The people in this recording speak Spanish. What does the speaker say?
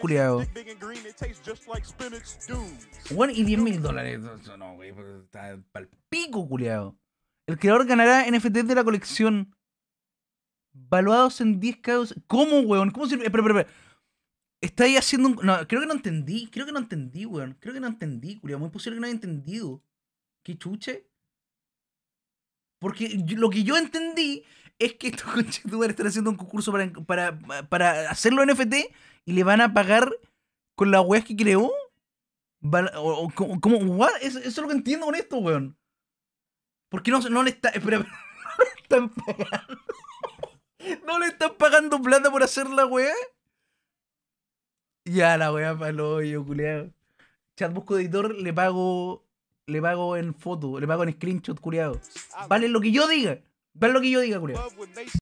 culiado. y 10 mil dólares. No, güey, pues, está pal pico, culiado. El creador ganará NFTs de la colección. Valuados en 10 k ¿Cómo, weón? ¿Cómo sirve? Espera, espera, espera. Está ahí haciendo un. No, creo que no entendí. Creo que no entendí, weón. Creo que no entendí, culiado. Muy posible que no haya entendido. ¿Qué chuche? Porque lo que yo entendí es que estos a están haciendo un concurso para, para, para hacerlo NFT y le van a pagar con la weas que creó. ¿Cómo? what? Eso, es lo que entiendo con esto, weón. ¿Por qué no, le está. Espera, espera, no le están pagando. No le están pagando plata por hacer la wea. Ya, la wea palo, yo culiado. Chat busco editor, le pago. Le pago en foto, le pago en screenshot, culiado. Ah, vale lo que yo diga. Vale lo que yo diga, culiado.